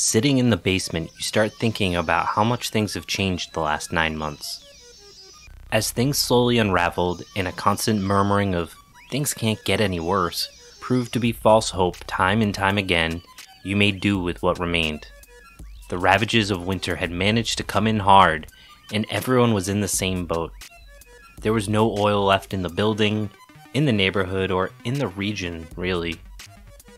sitting in the basement, you start thinking about how much things have changed the last nine months. As things slowly unraveled, and a constant murmuring of, things can't get any worse, proved to be false hope time and time again, you made do with what remained. The ravages of winter had managed to come in hard, and everyone was in the same boat. There was no oil left in the building, in the neighborhood, or in the region, really.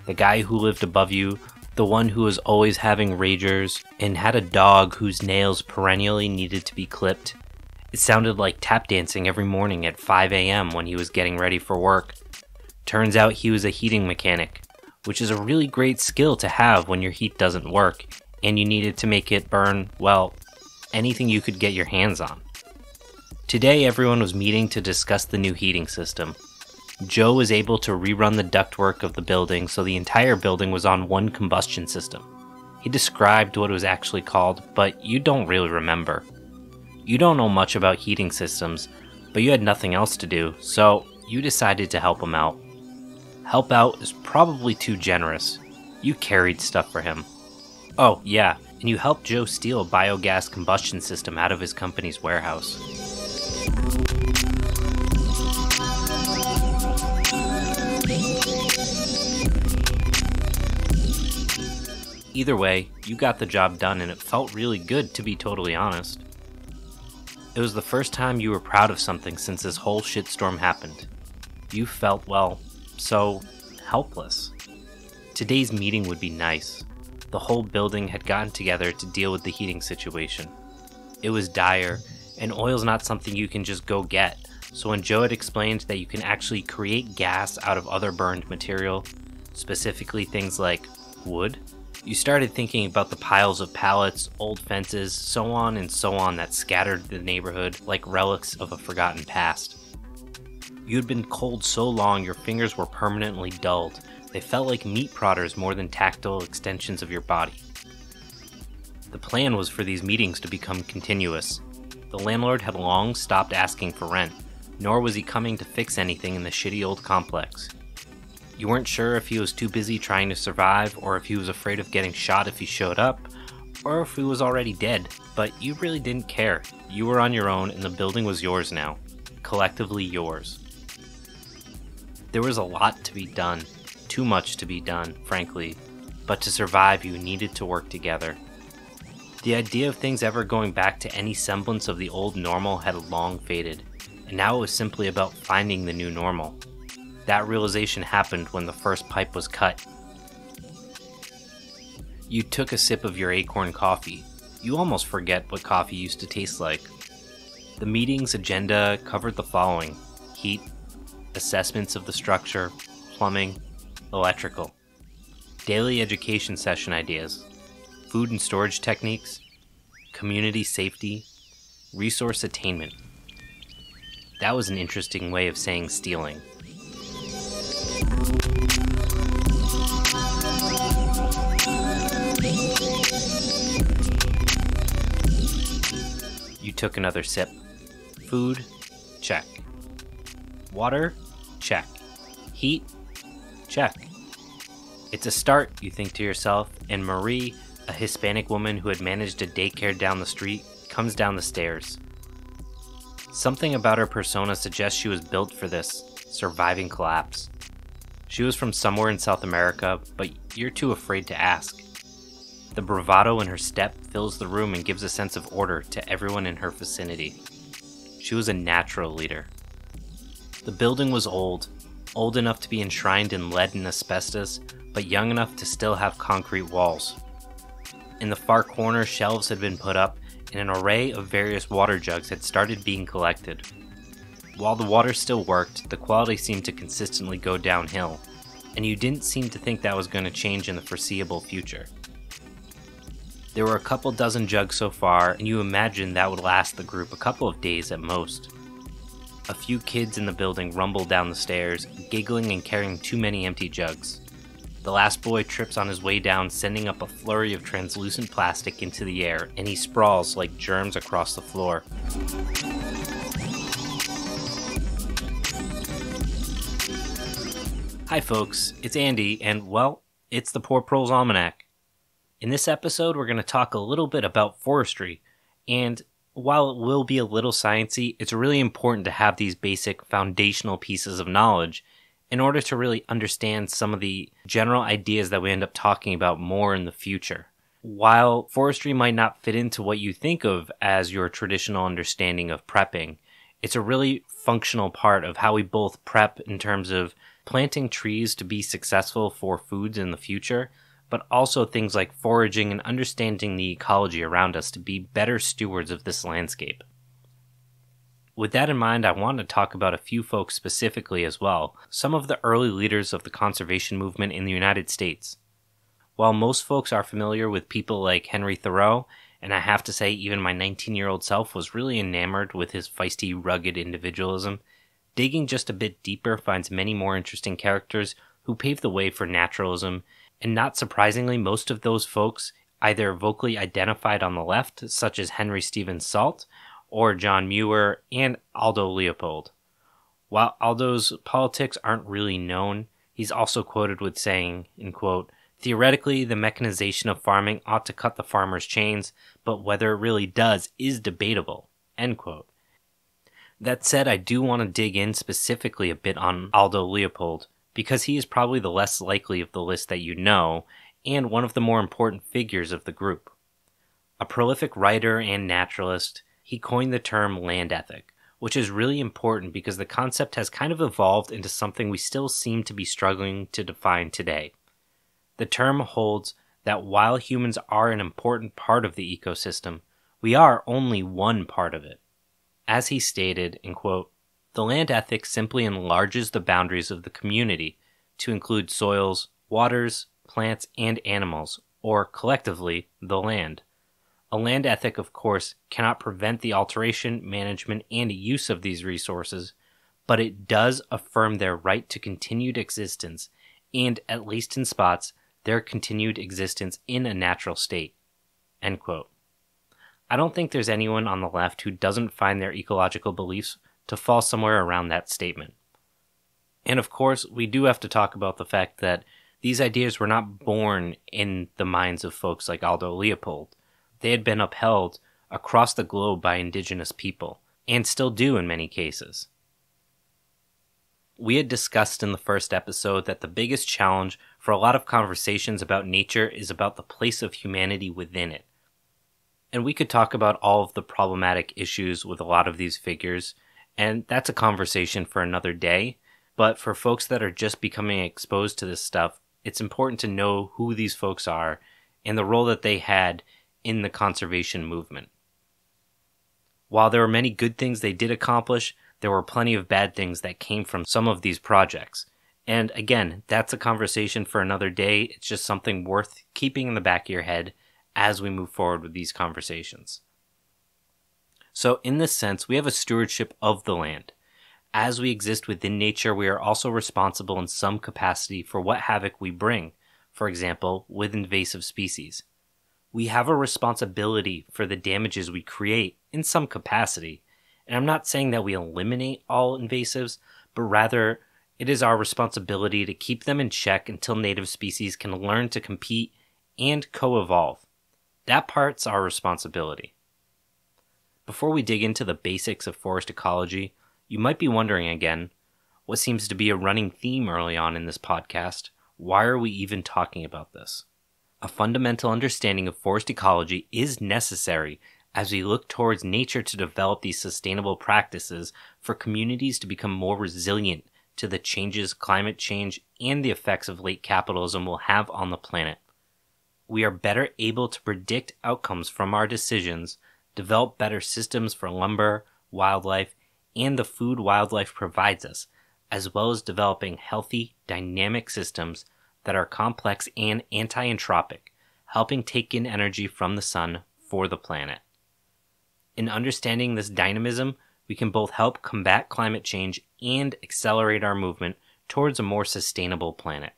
The guy who lived above you the one who was always having ragers, and had a dog whose nails perennially needed to be clipped. It sounded like tap dancing every morning at 5 a.m. when he was getting ready for work. Turns out he was a heating mechanic, which is a really great skill to have when your heat doesn't work and you needed to make it burn, well, anything you could get your hands on. Today, everyone was meeting to discuss the new heating system, Joe was able to rerun the ductwork of the building so the entire building was on one combustion system. He described what it was actually called, but you don't really remember. You don't know much about heating systems, but you had nothing else to do, so you decided to help him out. Help out is probably too generous. You carried stuff for him. Oh, yeah, and you helped Joe steal a biogas combustion system out of his company's warehouse. Either way, you got the job done and it felt really good to be totally honest. It was the first time you were proud of something since this whole shitstorm happened. You felt, well, so helpless. Today's meeting would be nice. The whole building had gotten together to deal with the heating situation. It was dire, and oil's not something you can just go get, so when Joe had explained that you can actually create gas out of other burned material, specifically things like wood, you started thinking about the piles of pallets, old fences, so on and so on that scattered the neighborhood like relics of a forgotten past. You'd been cold so long your fingers were permanently dulled. They felt like meat prodders more than tactile extensions of your body. The plan was for these meetings to become continuous. The landlord had long stopped asking for rent, nor was he coming to fix anything in the shitty old complex. You weren't sure if he was too busy trying to survive, or if he was afraid of getting shot if he showed up, or if he was already dead, but you really didn't care. You were on your own, and the building was yours now. Collectively yours. There was a lot to be done. Too much to be done, frankly. But to survive, you needed to work together. The idea of things ever going back to any semblance of the old normal had long faded, and now it was simply about finding the new normal. That realization happened when the first pipe was cut. You took a sip of your acorn coffee. You almost forget what coffee used to taste like. The meeting's agenda covered the following heat, assessments of the structure, plumbing, electrical, daily education session ideas, food and storage techniques, community safety, resource attainment. That was an interesting way of saying stealing. You took another sip. Food? Check. Water? Check. Heat? Check. It's a start, you think to yourself, and Marie, a Hispanic woman who had managed a daycare down the street, comes down the stairs. Something about her persona suggests she was built for this surviving collapse. She was from somewhere in South America, but you're too afraid to ask. The bravado in her step fills the room and gives a sense of order to everyone in her vicinity. She was a natural leader. The building was old, old enough to be enshrined in lead and asbestos, but young enough to still have concrete walls. In the far corner, shelves had been put up, and an array of various water jugs had started being collected. While the water still worked, the quality seemed to consistently go downhill, and you didn't seem to think that was going to change in the foreseeable future. There were a couple dozen jugs so far, and you imagined that would last the group a couple of days at most. A few kids in the building rumble down the stairs, giggling and carrying too many empty jugs. The last boy trips on his way down, sending up a flurry of translucent plastic into the air, and he sprawls like germs across the floor. Hi, folks, it's Andy, and well, it's the Poor Pearls Almanac. In this episode, we're going to talk a little bit about forestry, and while it will be a little sciencey, it's really important to have these basic foundational pieces of knowledge in order to really understand some of the general ideas that we end up talking about more in the future. While forestry might not fit into what you think of as your traditional understanding of prepping, it's a really functional part of how we both prep in terms of planting trees to be successful for foods in the future, but also things like foraging and understanding the ecology around us to be better stewards of this landscape. With that in mind, I want to talk about a few folks specifically as well, some of the early leaders of the conservation movement in the United States. While most folks are familiar with people like Henry Thoreau, and I have to say, even my 19 year old self was really enamored with his feisty, rugged individualism, Digging just a bit deeper finds many more interesting characters who pave the way for naturalism, and not surprisingly, most of those folks either vocally identified on the left, such as Henry Stephen Salt, or John Muir, and Aldo Leopold. While Aldo's politics aren't really known, he's also quoted with saying, in quote, Theoretically, the mechanization of farming ought to cut the farmer's chains, but whether it really does is debatable. End quote. That said, I do want to dig in specifically a bit on Aldo Leopold, because he is probably the less likely of the list that you know, and one of the more important figures of the group. A prolific writer and naturalist, he coined the term land ethic, which is really important because the concept has kind of evolved into something we still seem to be struggling to define today. The term holds that while humans are an important part of the ecosystem, we are only one part of it. As he stated, in quote, the land ethic simply enlarges the boundaries of the community to include soils, waters, plants, and animals, or collectively, the land. A land ethic, of course, cannot prevent the alteration, management, and use of these resources, but it does affirm their right to continued existence and, at least in spots, their continued existence in a natural state. End quote. I don't think there's anyone on the left who doesn't find their ecological beliefs to fall somewhere around that statement. And of course, we do have to talk about the fact that these ideas were not born in the minds of folks like Aldo Leopold. They had been upheld across the globe by indigenous people, and still do in many cases. We had discussed in the first episode that the biggest challenge for a lot of conversations about nature is about the place of humanity within it. And we could talk about all of the problematic issues with a lot of these figures, and that's a conversation for another day. But for folks that are just becoming exposed to this stuff, it's important to know who these folks are and the role that they had in the conservation movement. While there were many good things they did accomplish, there were plenty of bad things that came from some of these projects. And again, that's a conversation for another day. It's just something worth keeping in the back of your head as we move forward with these conversations. So, in this sense, we have a stewardship of the land. As we exist within nature, we are also responsible in some capacity for what havoc we bring, for example, with invasive species. We have a responsibility for the damages we create in some capacity, and I'm not saying that we eliminate all invasives, but rather it is our responsibility to keep them in check until native species can learn to compete and co evolve. That part's our responsibility. Before we dig into the basics of forest ecology, you might be wondering again what seems to be a running theme early on in this podcast why are we even talking about this? A fundamental understanding of forest ecology is necessary as we look towards nature to develop these sustainable practices for communities to become more resilient to the changes climate change and the effects of late capitalism will have on the planet we are better able to predict outcomes from our decisions, develop better systems for lumber, wildlife, and the food wildlife provides us, as well as developing healthy, dynamic systems that are complex and anti entropic, helping take in energy from the sun for the planet. In understanding this dynamism, we can both help combat climate change and accelerate our movement towards a more sustainable planet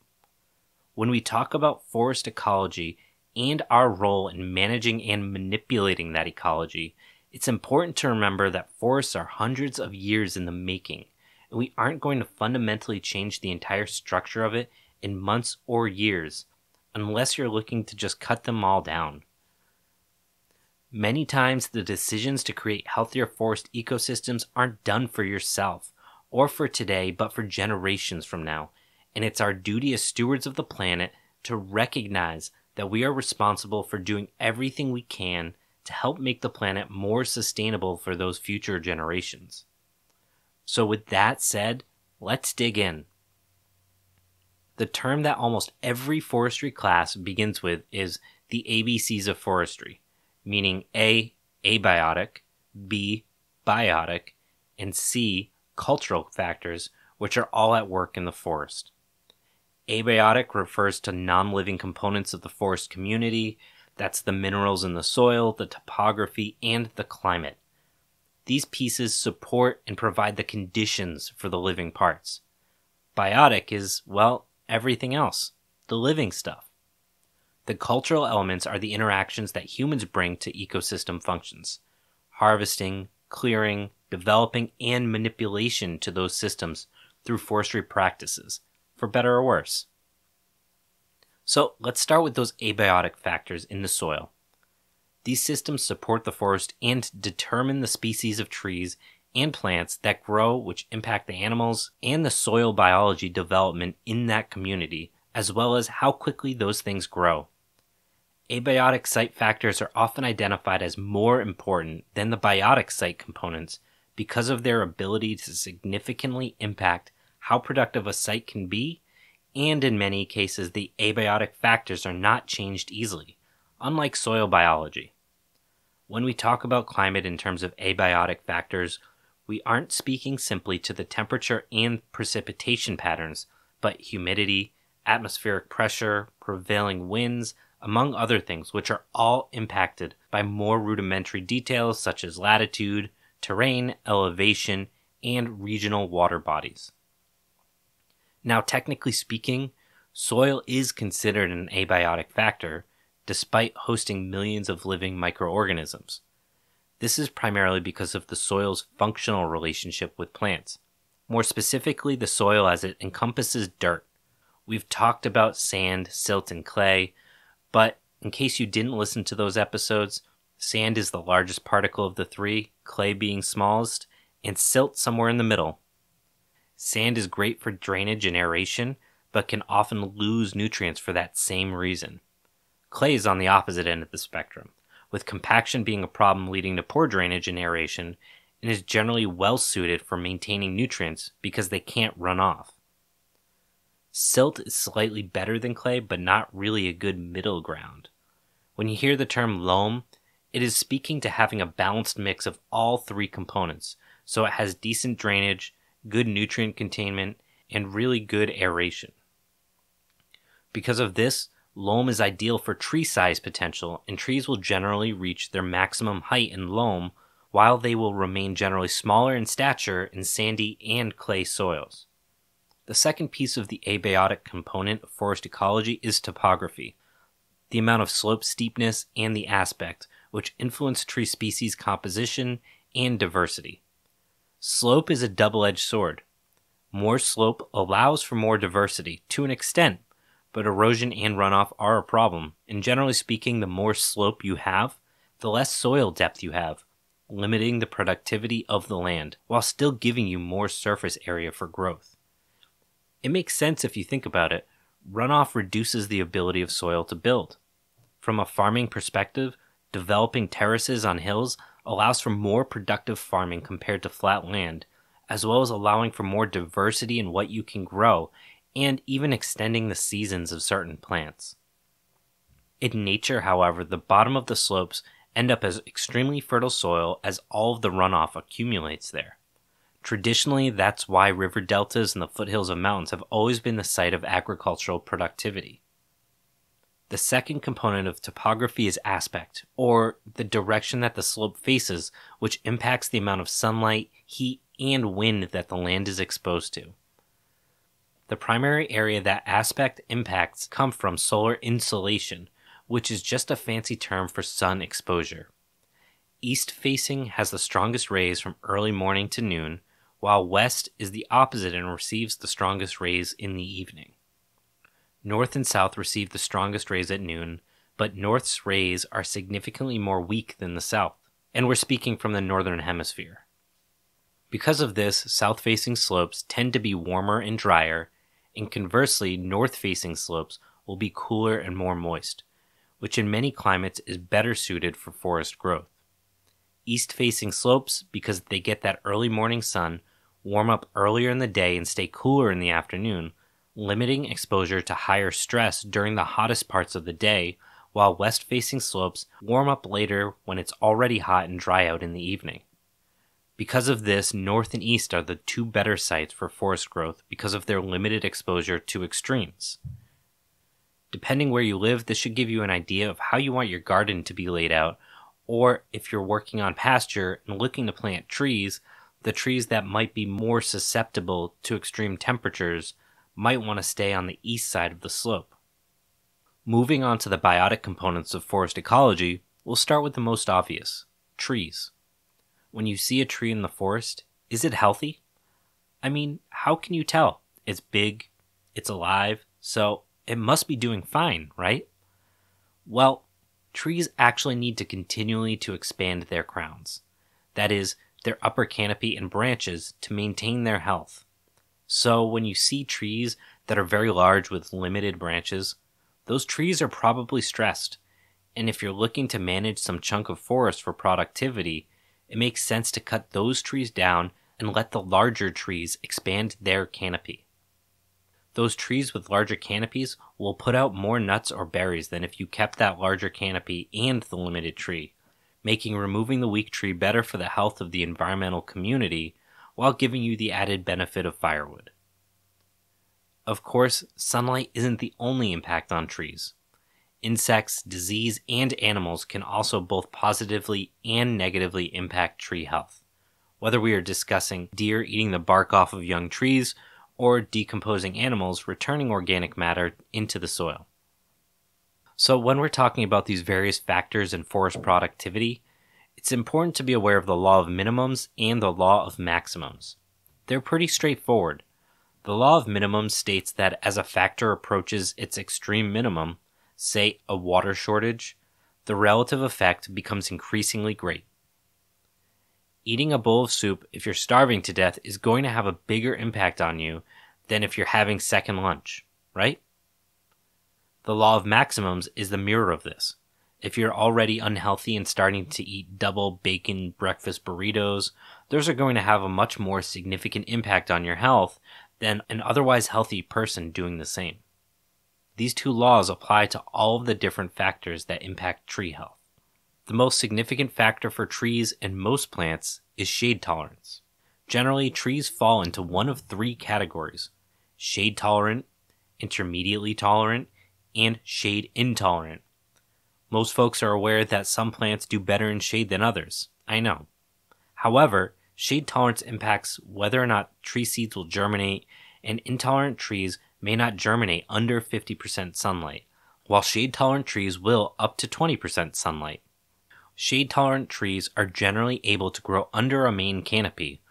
when we talk about forest ecology and our role in managing and manipulating that ecology, it's important to remember that forests are hundreds of years in the making, and we aren't going to fundamentally change the entire structure of it in months or years, unless you're looking to just cut them all down. Many times, the decisions to create healthier forest ecosystems aren't done for yourself or for today, but for generations from now and it's our duty as stewards of the planet to recognize that we are responsible for doing everything we can to help make the planet more sustainable for those future generations. So, with that said, let's dig in. The term that almost every forestry class begins with is the ABCs of forestry, meaning A, abiotic, B, biotic, and C, cultural factors, which are all at work in the forest. Abiotic refers to non living components of the forest community that's the minerals in the soil, the topography, and the climate. These pieces support and provide the conditions for the living parts. Biotic is, well, everything else, the living stuff. The cultural elements are the interactions that humans bring to ecosystem functions harvesting, clearing, developing, and manipulation to those systems through forestry practices for better or worse. So let's start with those abiotic factors in the soil. These systems support the forest and determine the species of trees and plants that grow, which impact the animals and the soil biology development in that community, as well as how quickly those things grow. Abiotic site factors are often identified as more important than the biotic site components because of their ability to significantly impact how productive a site can be, and in many cases, the abiotic factors are not changed easily, unlike soil biology. When we talk about climate in terms of abiotic factors, we aren't speaking simply to the temperature and precipitation patterns, but humidity, atmospheric pressure, prevailing winds, among other things, which are all impacted by more rudimentary details such as latitude, terrain, elevation, and regional water bodies. Now, technically speaking, soil is considered an abiotic factor, despite hosting millions of living microorganisms. This is primarily because of the soil's functional relationship with plants, more specifically, the soil as it encompasses dirt. We've talked about sand, silt, and clay, but in case you didn't listen to those episodes, sand is the largest particle of the three, clay being smallest, and silt somewhere in the middle. Sand is great for drainage and aeration, but can often lose nutrients for that same reason. Clay is on the opposite end of the spectrum, with compaction being a problem leading to poor drainage and aeration, and is generally well suited for maintaining nutrients because they can't run off. Silt is slightly better than clay, but not really a good middle ground. When you hear the term loam, it is speaking to having a balanced mix of all three components, so it has decent drainage, good nutrient containment, and really good aeration. Because of this, loam is ideal for tree size potential, and trees will generally reach their maximum height in loam while they will remain generally smaller in stature in sandy and clay soils. The second piece of the abiotic component of forest ecology is topography, the amount of slope steepness and the aspect, which influence tree species composition and diversity. Slope is a double edged sword. More slope allows for more diversity to an extent, but erosion and runoff are a problem, and generally speaking, the more slope you have, the less soil depth you have, limiting the productivity of the land while still giving you more surface area for growth. It makes sense if you think about it. Runoff reduces the ability of soil to build. From a farming perspective, developing terraces on hills allows for more productive farming compared to flat land, as well as allowing for more diversity in what you can grow and even extending the seasons of certain plants. In nature, however, the bottom of the slopes end up as extremely fertile soil as all of the runoff accumulates there. Traditionally, that's why river deltas and the foothills of mountains have always been the site of agricultural productivity. The second component of topography is aspect, or the direction that the slope faces, which impacts the amount of sunlight, heat, and wind that the land is exposed to. The primary area that aspect impacts come from solar insulation, which is just a fancy term for sun exposure. East facing has the strongest rays from early morning to noon, while west is the opposite and receives the strongest rays in the evening. North and South receive the strongest rays at noon, but North's rays are significantly more weak than the South, and we're speaking from the Northern Hemisphere. Because of this, south facing slopes tend to be warmer and drier, and conversely, north facing slopes will be cooler and more moist, which in many climates is better suited for forest growth. East facing slopes, because they get that early morning sun, warm up earlier in the day and stay cooler in the afternoon, limiting exposure to higher stress during the hottest parts of the day, while west facing slopes warm up later when it's already hot and dry out in the evening. Because of this, north and east are the two better sites for forest growth because of their limited exposure to extremes. Depending where you live, this should give you an idea of how you want your garden to be laid out, or if you're working on pasture and looking to plant trees, the trees that might be more susceptible to extreme temperatures might want to stay on the east side of the slope. Moving on to the biotic components of forest ecology, we'll start with the most obvious trees. When you see a tree in the forest, is it healthy? I mean, how can you tell? It's big, it's alive, so it must be doing fine, right? Well, trees actually need to continually to expand their crowns. That is, their upper canopy and branches to maintain their health. So when you see trees that are very large with limited branches, those trees are probably stressed. And if you're looking to manage some chunk of forest for productivity, it makes sense to cut those trees down and let the larger trees expand their canopy. Those trees with larger canopies will put out more nuts or berries than if you kept that larger canopy and the limited tree, making removing the weak tree better for the health of the environmental community while giving you the added benefit of firewood. Of course, sunlight isn't the only impact on trees. Insects, disease, and animals can also both positively and negatively impact tree health. Whether we are discussing deer eating the bark off of young trees or decomposing animals returning organic matter into the soil. So, when we're talking about these various factors in forest productivity, it's important to be aware of the law of minimums and the law of maximums. They're pretty straightforward. The law of minimums states that as a factor approaches its extreme minimum, say a water shortage, the relative effect becomes increasingly great. Eating a bowl of soup if you're starving to death is going to have a bigger impact on you than if you're having second lunch, right? The law of maximums is the mirror of this. If you're already unhealthy and starting to eat double bacon breakfast burritos, those are going to have a much more significant impact on your health than an otherwise healthy person doing the same. These two laws apply to all of the different factors that impact tree health. The most significant factor for trees and most plants is shade tolerance. Generally, trees fall into one of three categories shade tolerant, intermediately tolerant, and shade intolerant, most folks are aware that some plants do better in shade than others. I know. However, shade tolerance impacts whether or not tree seeds will germinate, and intolerant trees may not germinate under 50% sunlight, while shade tolerant trees will up to 20% sunlight. Shade tolerant trees are generally able to grow under a main canopy,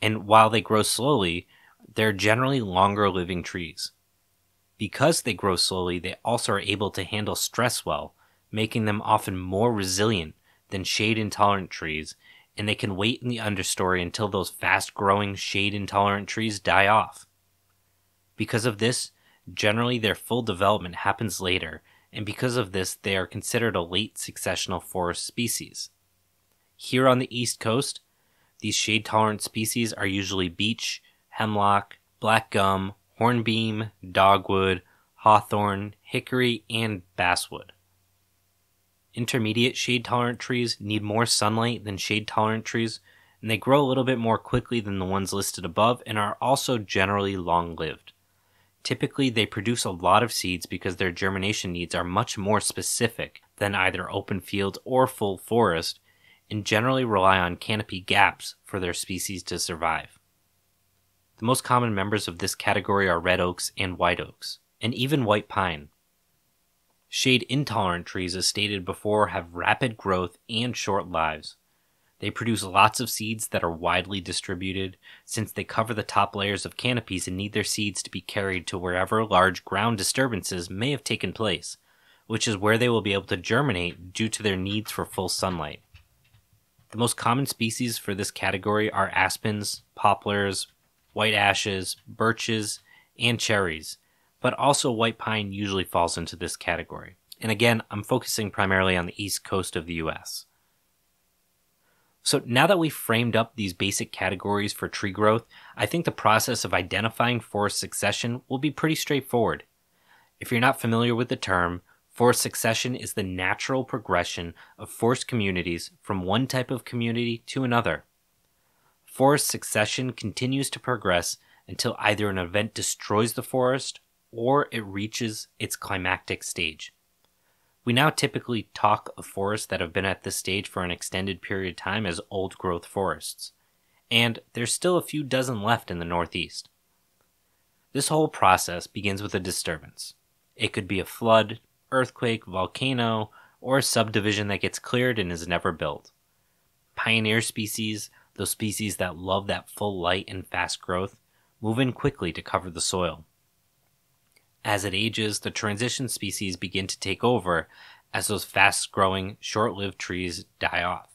and while they grow slowly, they're generally longer living trees. Because they grow slowly, they also are able to handle stress well, making them often more resilient than shade intolerant trees, and they can wait in the understory until those fast growing shade intolerant trees die off. Because of this, generally their full development happens later, and because of this, they are considered a late successional forest species. Here on the East Coast, these shade tolerant species are usually beech, hemlock, black gum, hornbeam, dogwood, hawthorn, hickory, and basswood. Intermediate shade tolerant trees need more sunlight than shade tolerant trees, and they grow a little bit more quickly than the ones listed above and are also generally long lived. Typically, they produce a lot of seeds because their germination needs are much more specific than either open fields or full forest, and generally rely on canopy gaps for their species to survive. The most common members of this category are red oaks and white oaks, and even white pine, Shade intolerant trees, as stated before, have rapid growth and short lives. They produce lots of seeds that are widely distributed, since they cover the top layers of canopies and need their seeds to be carried to wherever large ground disturbances may have taken place, which is where they will be able to germinate due to their needs for full sunlight. The most common species for this category are aspens, poplars, white ashes, birches, and cherries, but also white pine usually falls into this category. And again, I'm focusing primarily on the east coast of the US. So now that we've framed up these basic categories for tree growth, I think the process of identifying forest succession will be pretty straightforward. If you're not familiar with the term, forest succession is the natural progression of forest communities from one type of community to another. Forest succession continues to progress until either an event destroys the forest or it reaches its climactic stage. We now typically talk of forests that have been at this stage for an extended period of time as old growth forests, and there's still a few dozen left in the Northeast. This whole process begins with a disturbance. It could be a flood, earthquake, volcano, or a subdivision that gets cleared and is never built. Pioneer species, those species that love that full light and fast growth, move in quickly to cover the soil. As it ages, the transition species begin to take over as those fast growing, short lived trees die off.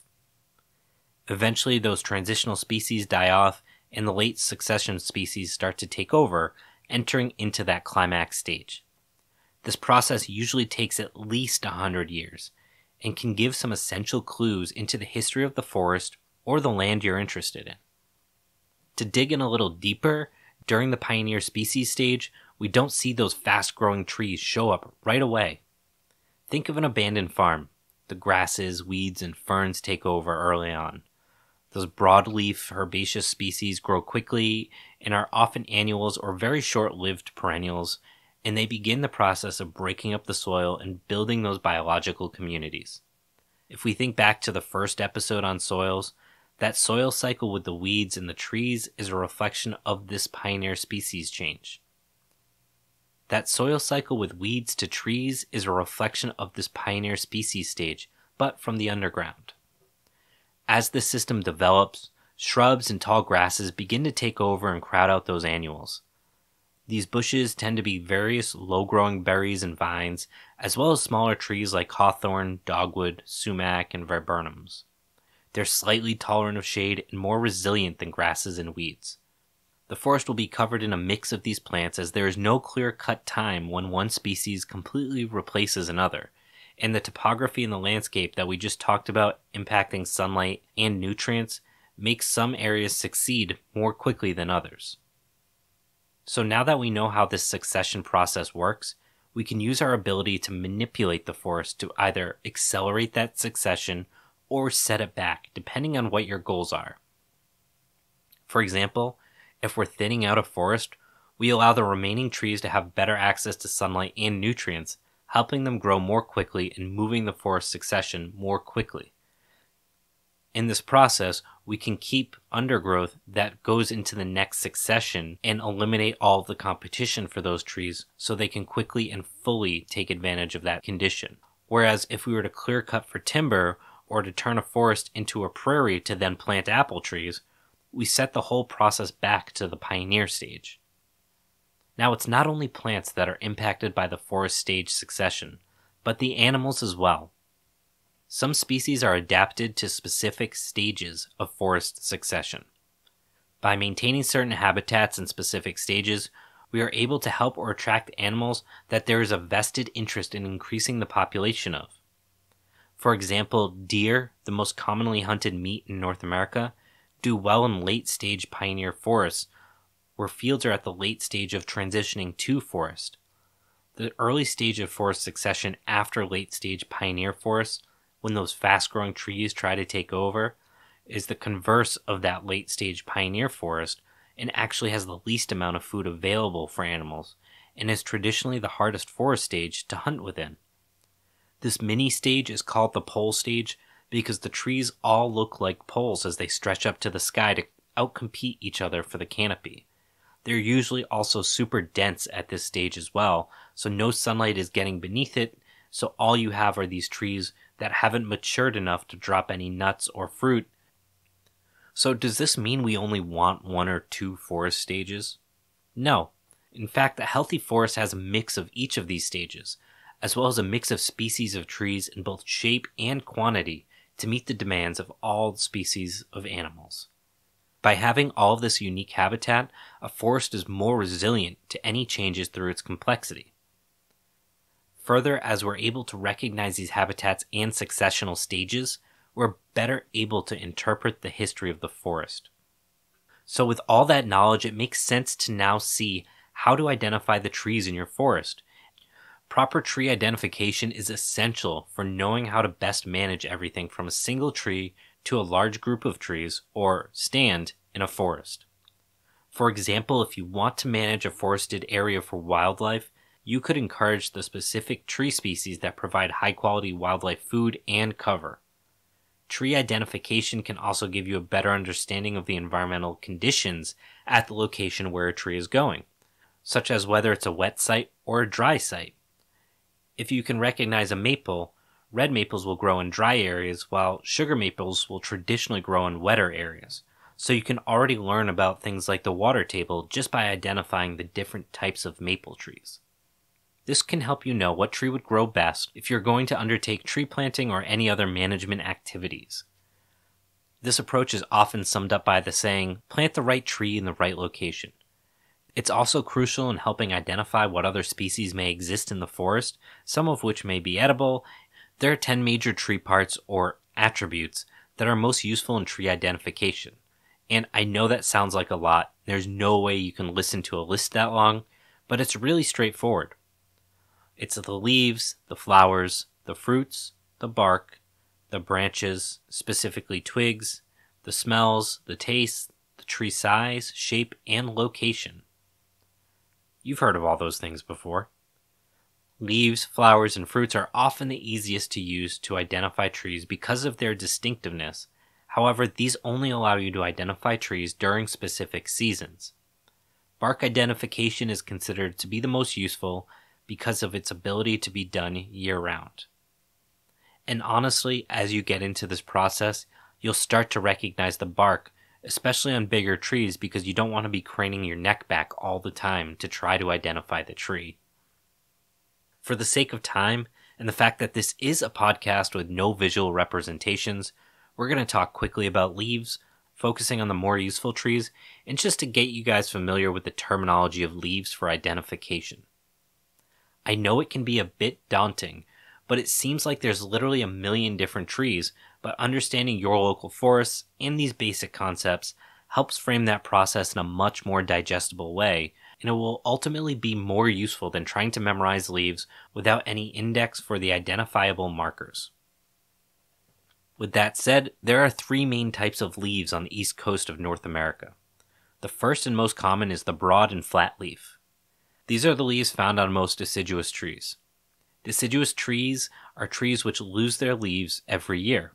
Eventually, those transitional species die off and the late succession species start to take over, entering into that climax stage. This process usually takes at least 100 years and can give some essential clues into the history of the forest or the land you're interested in. To dig in a little deeper, during the pioneer species stage, we don't see those fast growing trees show up right away. Think of an abandoned farm. The grasses, weeds, and ferns take over early on. Those broadleaf herbaceous species grow quickly and are often annuals or very short lived perennials, and they begin the process of breaking up the soil and building those biological communities. If we think back to the first episode on soils, that soil cycle with the weeds and the trees is a reflection of this pioneer species change. That soil cycle with weeds to trees is a reflection of this pioneer species stage, but from the underground. As the system develops, shrubs and tall grasses begin to take over and crowd out those annuals. These bushes tend to be various low growing berries and vines, as well as smaller trees like hawthorn, dogwood, sumac, and viburnums. They're slightly tolerant of shade and more resilient than grasses and weeds. The forest will be covered in a mix of these plants as there is no clear cut time when one species completely replaces another. And the topography and the landscape that we just talked about impacting sunlight and nutrients makes some areas succeed more quickly than others. So now that we know how this succession process works, we can use our ability to manipulate the forest to either accelerate that succession or set it back, depending on what your goals are. For example, if we're thinning out a forest, we allow the remaining trees to have better access to sunlight and nutrients, helping them grow more quickly and moving the forest succession more quickly. In this process, we can keep undergrowth that goes into the next succession and eliminate all the competition for those trees so they can quickly and fully take advantage of that condition. Whereas if we were to clear cut for timber or to turn a forest into a prairie to then plant apple trees, we set the whole process back to the pioneer stage. Now, it's not only plants that are impacted by the forest stage succession, but the animals as well. Some species are adapted to specific stages of forest succession. By maintaining certain habitats in specific stages, we are able to help or attract animals that there is a vested interest in increasing the population of. For example, deer, the most commonly hunted meat in North America, do well in late stage pioneer forests where fields are at the late stage of transitioning to forest. The early stage of forest succession after late stage pioneer forests, when those fast growing trees try to take over, is the converse of that late stage pioneer forest and actually has the least amount of food available for animals and is traditionally the hardest forest stage to hunt within. This mini stage is called the pole stage because the trees all look like poles as they stretch up to the sky to outcompete each other for the canopy. They're usually also super dense at this stage as well, so no sunlight is getting beneath it, so all you have are these trees that haven't matured enough to drop any nuts or fruit. So, does this mean we only want one or two forest stages? No. In fact, a healthy forest has a mix of each of these stages, as well as a mix of species of trees in both shape and quantity, to meet the demands of all species of animals. By having all of this unique habitat, a forest is more resilient to any changes through its complexity. Further, as we're able to recognize these habitats and successional stages, we're better able to interpret the history of the forest. So, with all that knowledge, it makes sense to now see how to identify the trees in your forest Proper tree identification is essential for knowing how to best manage everything from a single tree to a large group of trees or stand in a forest. For example, if you want to manage a forested area for wildlife, you could encourage the specific tree species that provide high quality wildlife food and cover. Tree identification can also give you a better understanding of the environmental conditions at the location where a tree is going, such as whether it's a wet site or a dry site if you can recognize a maple, red maples will grow in dry areas while sugar maples will traditionally grow in wetter areas. So you can already learn about things like the water table just by identifying the different types of maple trees. This can help you know what tree would grow best if you're going to undertake tree planting or any other management activities. This approach is often summed up by the saying, plant the right tree in the right location. It's also crucial in helping identify what other species may exist in the forest, some of which may be edible. There are 10 major tree parts or attributes that are most useful in tree identification. And I know that sounds like a lot. There's no way you can listen to a list that long, but it's really straightforward. It's the leaves, the flowers, the fruits, the bark, the branches, specifically twigs, the smells, the tastes, the tree size, shape, and location. You've heard of all those things before. Leaves, flowers, and fruits are often the easiest to use to identify trees because of their distinctiveness. However, these only allow you to identify trees during specific seasons. Bark identification is considered to be the most useful because of its ability to be done year round. And honestly, as you get into this process, you'll start to recognize the bark especially on bigger trees, because you don't want to be craning your neck back all the time to try to identify the tree. For the sake of time, and the fact that this is a podcast with no visual representations, we're going to talk quickly about leaves, focusing on the more useful trees, and just to get you guys familiar with the terminology of leaves for identification. I know it can be a bit daunting, but it seems like there's literally a million different trees, but understanding your local forests and these basic concepts helps frame that process in a much more digestible way, and it will ultimately be more useful than trying to memorize leaves without any index for the identifiable markers. With that said, there are three main types of leaves on the east coast of North America. The first and most common is the broad and flat leaf. These are the leaves found on most deciduous trees. Deciduous trees are trees which lose their leaves every year.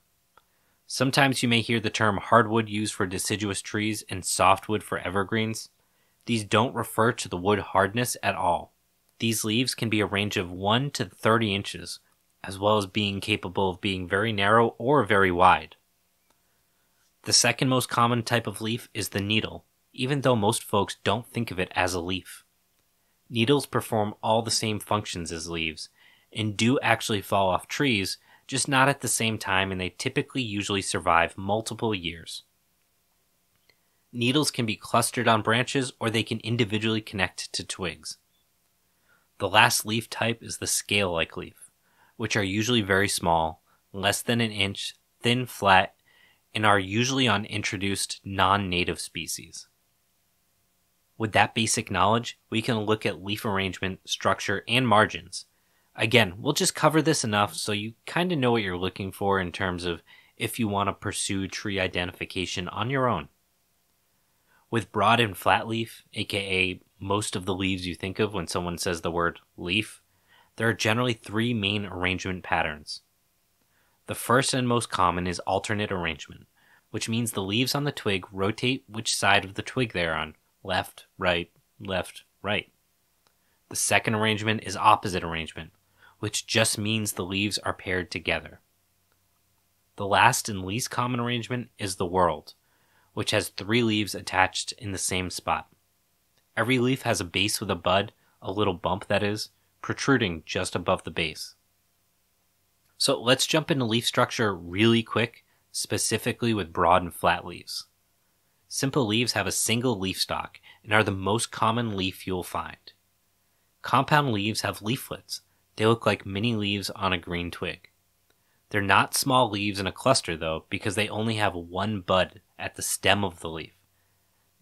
Sometimes you may hear the term hardwood used for deciduous trees and softwood for evergreens. These don't refer to the wood hardness at all. These leaves can be a range of 1 to 30 inches, as well as being capable of being very narrow or very wide. The second most common type of leaf is the needle, even though most folks don't think of it as a leaf. Needles perform all the same functions as leaves and do actually fall off trees just not at the same time, and they typically usually survive multiple years. Needles can be clustered on branches or they can individually connect to twigs. The last leaf type is the scale like leaf, which are usually very small, less than an inch, thin, flat, and are usually on introduced non native species. With that basic knowledge, we can look at leaf arrangement, structure, and margins Again, we'll just cover this enough so you kind of know what you're looking for in terms of if you want to pursue tree identification on your own. With broad and flat leaf, aka most of the leaves you think of when someone says the word leaf, there are generally three main arrangement patterns. The first and most common is alternate arrangement, which means the leaves on the twig rotate which side of the twig they're on left, right, left, right. The second arrangement is opposite arrangement, which just means the leaves are paired together. The last and least common arrangement is the whorl, which has three leaves attached in the same spot. Every leaf has a base with a bud, a little bump that is, protruding just above the base. So let's jump into leaf structure really quick, specifically with broad and flat leaves. Simple leaves have a single leaf stalk and are the most common leaf you'll find. Compound leaves have leaflets they look like mini leaves on a green twig. They're not small leaves in a cluster, though, because they only have one bud at the stem of the leaf.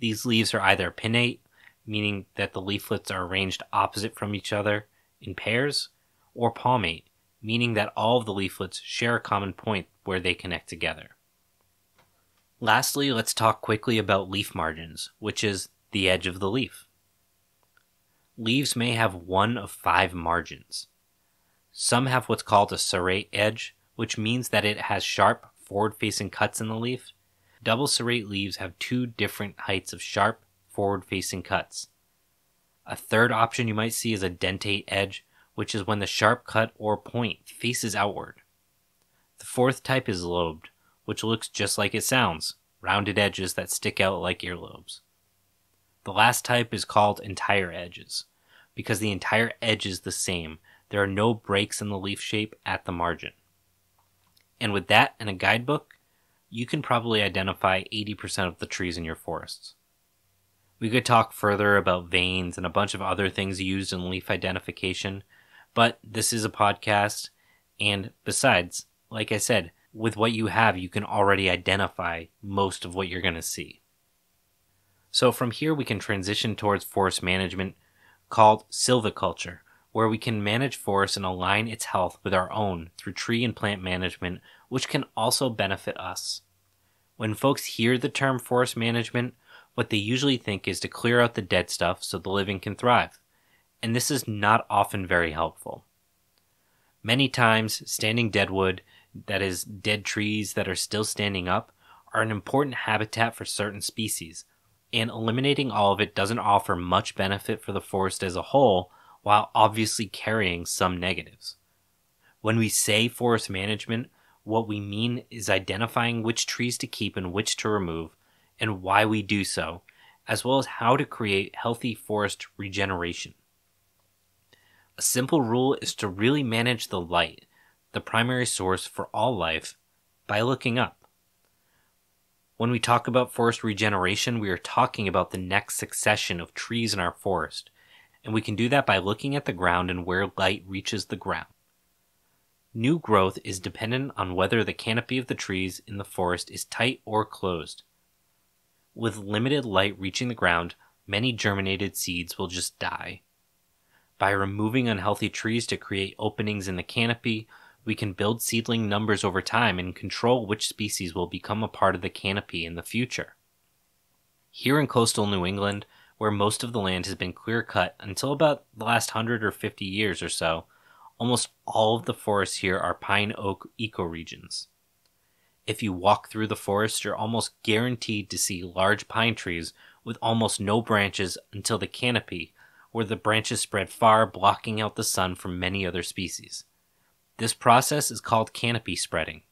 These leaves are either pinnate, meaning that the leaflets are arranged opposite from each other in pairs, or palmate, meaning that all of the leaflets share a common point where they connect together. Lastly, let's talk quickly about leaf margins, which is the edge of the leaf. Leaves may have one of five margins. Some have what's called a serrate edge, which means that it has sharp, forward facing cuts in the leaf. Double serrate leaves have two different heights of sharp, forward facing cuts. A third option you might see is a dentate edge, which is when the sharp cut or point faces outward. The fourth type is lobed, which looks just like it sounds rounded edges that stick out like earlobes. The last type is called entire edges, because the entire edge is the same there are no breaks in the leaf shape at the margin. And with that and a guidebook, you can probably identify 80% of the trees in your forests. We could talk further about veins and a bunch of other things used in leaf identification, but this is a podcast, and besides, like I said, with what you have, you can already identify most of what you're going to see. So from here, we can transition towards forest management called silviculture where we can manage forests and align its health with our own through tree and plant management, which can also benefit us. When folks hear the term forest management, what they usually think is to clear out the dead stuff so the living can thrive, and this is not often very helpful. Many times, standing deadwood, that is, dead trees that are still standing up, are an important habitat for certain species, and eliminating all of it doesn't offer much benefit for the forest as a whole while obviously carrying some negatives. When we say forest management, what we mean is identifying which trees to keep and which to remove, and why we do so, as well as how to create healthy forest regeneration. A simple rule is to really manage the light, the primary source for all life, by looking up. When we talk about forest regeneration, we are talking about the next succession of trees in our forest and we can do that by looking at the ground and where light reaches the ground. New growth is dependent on whether the canopy of the trees in the forest is tight or closed. With limited light reaching the ground, many germinated seeds will just die. By removing unhealthy trees to create openings in the canopy, we can build seedling numbers over time and control which species will become a part of the canopy in the future. Here in coastal New England, where most of the land has been clear cut until about the last 100 or 50 years or so, almost all of the forests here are pine oak ecoregions. If you walk through the forest, you're almost guaranteed to see large pine trees with almost no branches until the canopy, where the branches spread far, blocking out the sun from many other species. This process is called canopy spreading.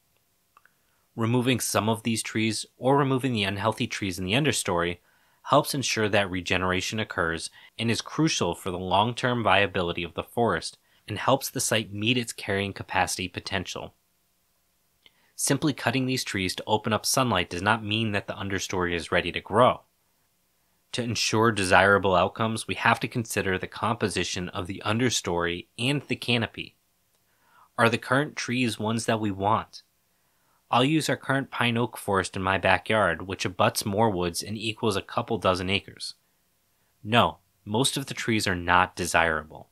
Removing some of these trees, or removing the unhealthy trees in the understory, helps ensure that regeneration occurs and is crucial for the long term viability of the forest and helps the site meet its carrying capacity potential. Simply cutting these trees to open up sunlight does not mean that the understory is ready to grow. To ensure desirable outcomes, we have to consider the composition of the understory and the canopy. Are the current trees ones that we want? I'll use our current pine oak forest in my backyard, which abuts more woods and equals a couple dozen acres. No, most of the trees are not desirable.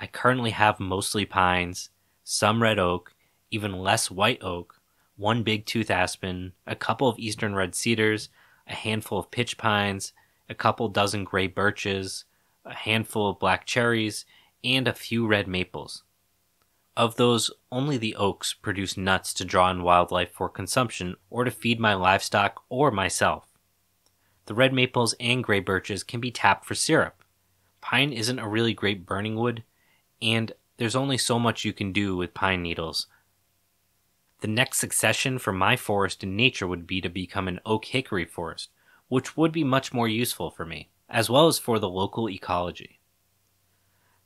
I currently have mostly pines, some red oak, even less white oak, one big tooth aspen, a couple of eastern red cedars, a handful of pitch pines, a couple dozen gray birches, a handful of black cherries, and a few red maples. Of those, only the oaks produce nuts to draw in wildlife for consumption or to feed my livestock or myself. The red maples and gray birches can be tapped for syrup. Pine isn't a really great burning wood, and there's only so much you can do with pine needles. The next succession for my forest in nature would be to become an oak hickory forest, which would be much more useful for me, as well as for the local ecology.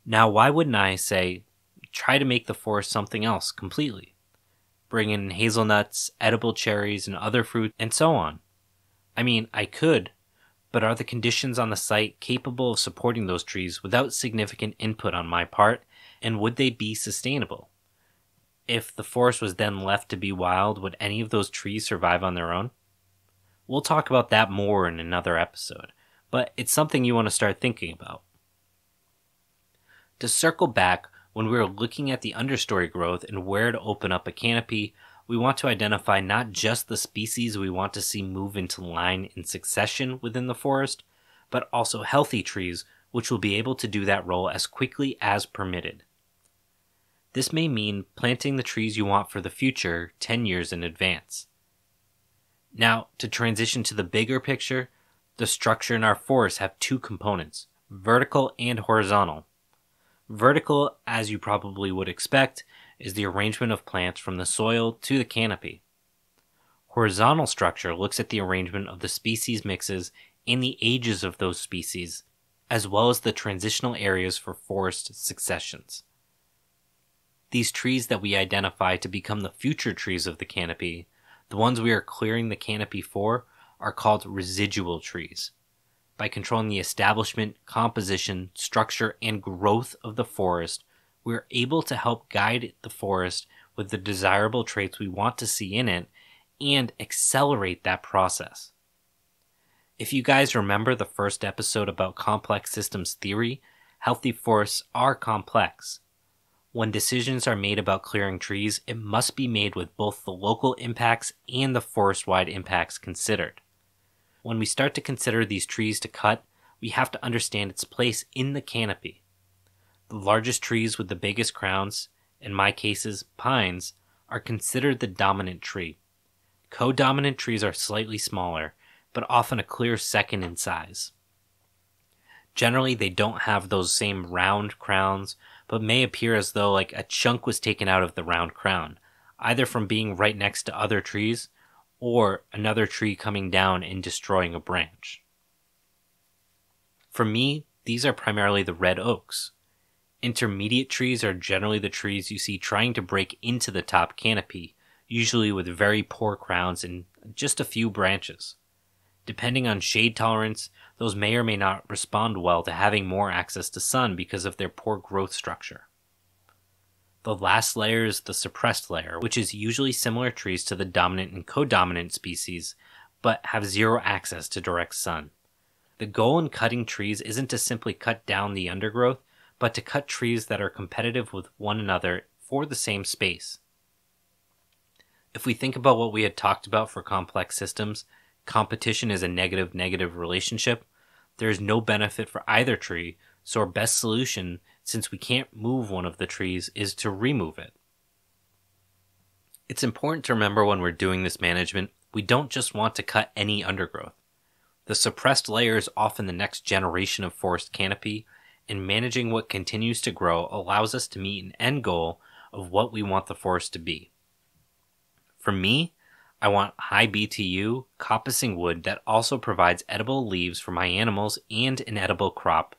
Now, why wouldn't I say try to make the forest something else completely. Bring in hazelnuts, edible cherries, and other fruit, and so on. I mean, I could, but are the conditions on the site capable of supporting those trees without significant input on my part, and would they be sustainable? If the forest was then left to be wild, would any of those trees survive on their own? We'll talk about that more in another episode, but it's something you want to start thinking about. To circle back, when we are looking at the understory growth and where to open up a canopy, we want to identify not just the species we want to see move into line in succession within the forest, but also healthy trees which will be able to do that role as quickly as permitted. This may mean planting the trees you want for the future 10 years in advance. Now, to transition to the bigger picture, the structure in our forests have two components, vertical and horizontal. Vertical, as you probably would expect, is the arrangement of plants from the soil to the canopy. Horizontal structure looks at the arrangement of the species mixes and the ages of those species, as well as the transitional areas for forest successions. These trees that we identify to become the future trees of the canopy, the ones we are clearing the canopy for, are called residual trees by controlling the establishment, composition, structure, and growth of the forest, we are able to help guide the forest with the desirable traits we want to see in it and accelerate that process. If you guys remember the first episode about complex systems theory, healthy forests are complex. When decisions are made about clearing trees, it must be made with both the local impacts and the forest wide impacts considered. When we start to consider these trees to cut, we have to understand its place in the canopy. The largest trees with the biggest crowns, in my cases, pines, are considered the dominant tree. Co dominant trees are slightly smaller, but often a clear second in size. Generally, they don't have those same round crowns, but may appear as though like a chunk was taken out of the round crown, either from being right next to other trees or another tree coming down and destroying a branch. For me, these are primarily the red oaks. Intermediate trees are generally the trees you see trying to break into the top canopy, usually with very poor crowns and just a few branches. Depending on shade tolerance, those may or may not respond well to having more access to sun because of their poor growth structure. The last layer is the suppressed layer, which is usually similar trees to the dominant and codominant species, but have zero access to direct sun. The goal in cutting trees isn't to simply cut down the undergrowth, but to cut trees that are competitive with one another for the same space. If we think about what we had talked about for complex systems, competition is a negative negative relationship. There is no benefit for either tree, so our best solution since we can't move one of the trees, is to remove it. It's important to remember when we're doing this management, we don't just want to cut any undergrowth. The suppressed layer is often the next generation of forest canopy, and managing what continues to grow allows us to meet an end goal of what we want the forest to be. For me, I want high BTU, coppicing wood that also provides edible leaves for my animals and an edible crop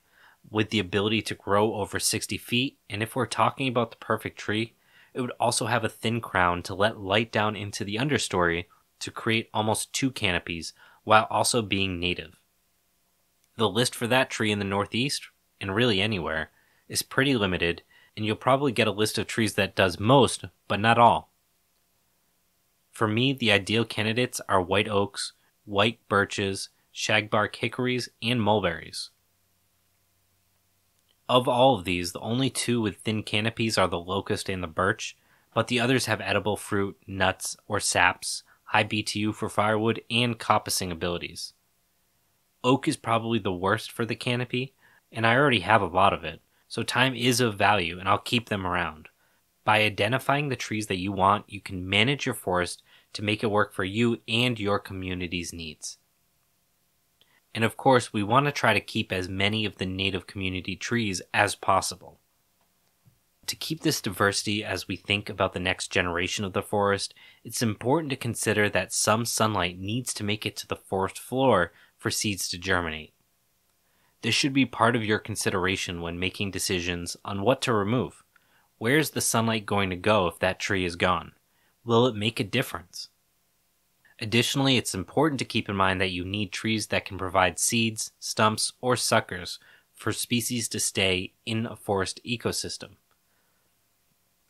with the ability to grow over 60 feet, and if we're talking about the perfect tree, it would also have a thin crown to let light down into the understory to create almost two canopies while also being native. The list for that tree in the Northeast, and really anywhere, is pretty limited, and you'll probably get a list of trees that does most, but not all. For me, the ideal candidates are white oaks, white birches, shagbark hickories, and mulberries. Of all of these, the only two with thin canopies are the locust and the birch, but the others have edible fruit, nuts, or saps, high BTU for firewood, and coppicing abilities. Oak is probably the worst for the canopy, and I already have a lot of it, so time is of value and I'll keep them around. By identifying the trees that you want, you can manage your forest to make it work for you and your community's needs. And of course, we want to try to keep as many of the native community trees as possible. To keep this diversity as we think about the next generation of the forest, it's important to consider that some sunlight needs to make it to the forest floor for seeds to germinate. This should be part of your consideration when making decisions on what to remove. Where is the sunlight going to go if that tree is gone? Will it make a difference? Additionally, it's important to keep in mind that you need trees that can provide seeds, stumps, or suckers for species to stay in a forest ecosystem.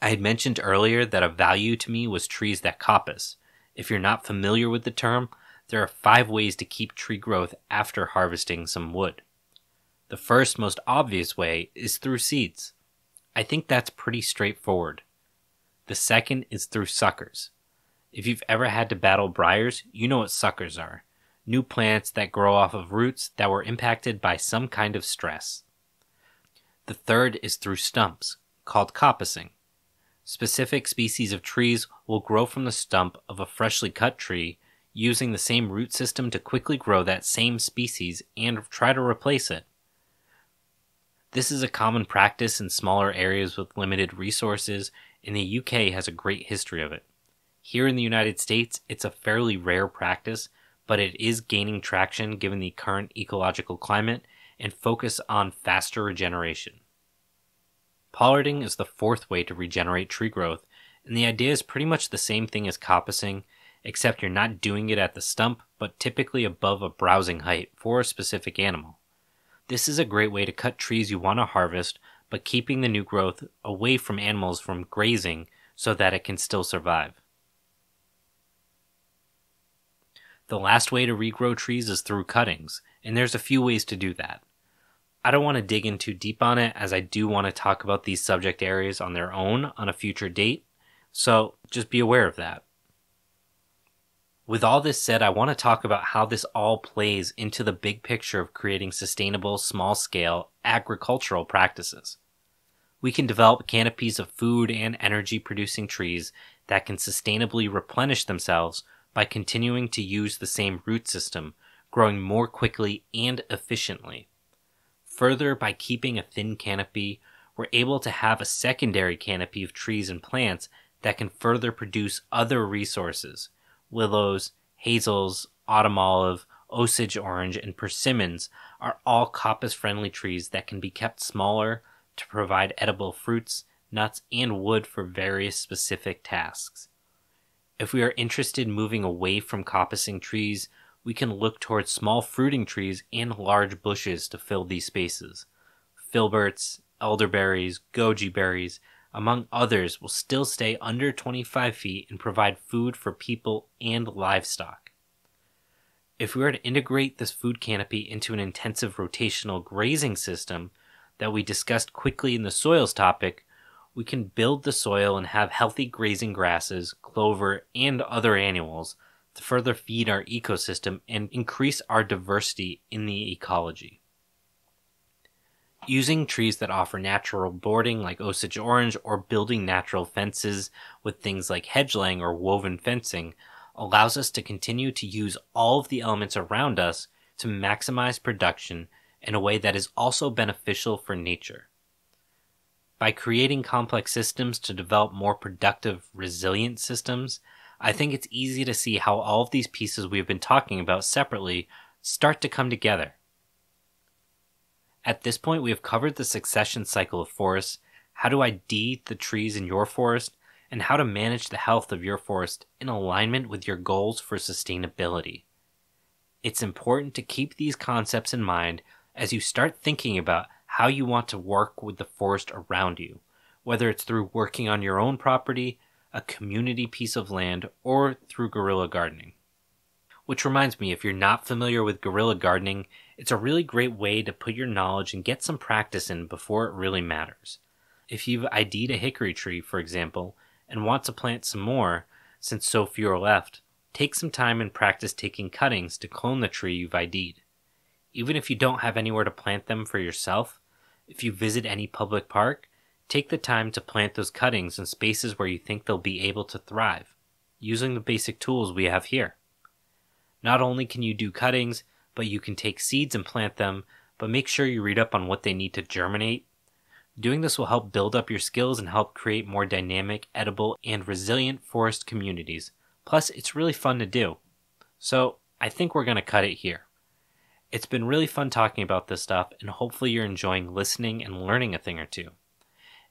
I had mentioned earlier that a value to me was trees that coppice. If you're not familiar with the term, there are five ways to keep tree growth after harvesting some wood. The first, most obvious way is through seeds. I think that's pretty straightforward. The second is through suckers. If you've ever had to battle briars, you know what suckers are new plants that grow off of roots that were impacted by some kind of stress. The third is through stumps, called coppicing. Specific species of trees will grow from the stump of a freshly cut tree using the same root system to quickly grow that same species and try to replace it. This is a common practice in smaller areas with limited resources, and the UK has a great history of it. Here in the United States, it's a fairly rare practice, but it is gaining traction given the current ecological climate and focus on faster regeneration. Pollarding is the fourth way to regenerate tree growth, and the idea is pretty much the same thing as coppicing, except you're not doing it at the stump, but typically above a browsing height for a specific animal. This is a great way to cut trees you want to harvest, but keeping the new growth away from animals from grazing so that it can still survive. The last way to regrow trees is through cuttings, and there's a few ways to do that. I don't want to dig in too deep on it as I do want to talk about these subject areas on their own on a future date, so just be aware of that. With all this said, I want to talk about how this all plays into the big picture of creating sustainable, small scale agricultural practices. We can develop canopies of food and energy producing trees that can sustainably replenish themselves by continuing to use the same root system, growing more quickly and efficiently. Further, by keeping a thin canopy, we're able to have a secondary canopy of trees and plants that can further produce other resources willows, hazels, autumn olive, osage orange, and persimmons are all coppice friendly trees that can be kept smaller to provide edible fruits, nuts, and wood for various specific tasks. If we are interested in moving away from coppicing trees, we can look towards small fruiting trees and large bushes to fill these spaces. Filberts, elderberries, goji berries, among others, will still stay under 25 feet and provide food for people and livestock. If we were to integrate this food canopy into an intensive rotational grazing system that we discussed quickly in the soils topic, we can build the soil and have healthy grazing grasses, clover, and other annuals to further feed our ecosystem and increase our diversity in the ecology. Using trees that offer natural boarding like Osage orange or building natural fences with things like hedgelaying or woven fencing allows us to continue to use all of the elements around us to maximize production in a way that is also beneficial for nature by creating complex systems to develop more productive, resilient systems, I think it's easy to see how all of these pieces we've been talking about separately start to come together. At this point, we have covered the succession cycle of forests, how to ID the trees in your forest, and how to manage the health of your forest in alignment with your goals for sustainability. It's important to keep these concepts in mind as you start thinking about how you want to work with the forest around you, whether it's through working on your own property, a community piece of land, or through guerrilla gardening. Which reminds me, if you're not familiar with guerrilla gardening, it's a really great way to put your knowledge and get some practice in before it really matters. If you've ID'd a hickory tree, for example, and want to plant some more, since so few are left, take some time and practice taking cuttings to clone the tree you've ID'd. Even if you don't have anywhere to plant them for yourself, if you visit any public park, take the time to plant those cuttings in spaces where you think they'll be able to thrive, using the basic tools we have here. Not only can you do cuttings, but you can take seeds and plant them, but make sure you read up on what they need to germinate. Doing this will help build up your skills and help create more dynamic, edible, and resilient forest communities. Plus, it's really fun to do. So, I think we're going to cut it here. It's been really fun talking about this stuff, and hopefully, you're enjoying listening and learning a thing or two.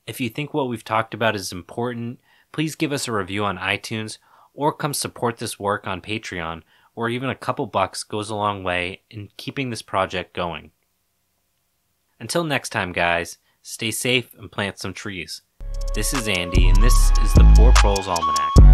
If you think what we've talked about is important, please give us a review on iTunes or come support this work on Patreon, or even a couple bucks goes a long way in keeping this project going. Until next time, guys, stay safe and plant some trees. This is Andy, and this is the Poor Pro's Almanac.